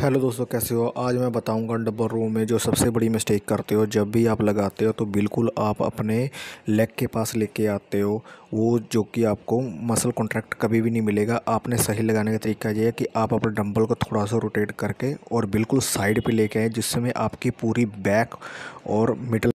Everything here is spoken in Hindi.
हेलो दोस्तों कैसे हो आज मैं बताऊंगा डबल रो में जो सबसे बड़ी मिस्टेक करते हो जब भी आप लगाते हो तो बिल्कुल आप अपने लेग के पास लेके आते हो वो जो कि आपको मसल कॉन्ट्रैक्ट कभी भी नहीं मिलेगा आपने सही लगाने का तरीका ये है कि आप अपने डंबल को थोड़ा सा रोटेट करके और बिल्कुल साइड पे लेके आए जिससे में आपकी पूरी बैक और मिडल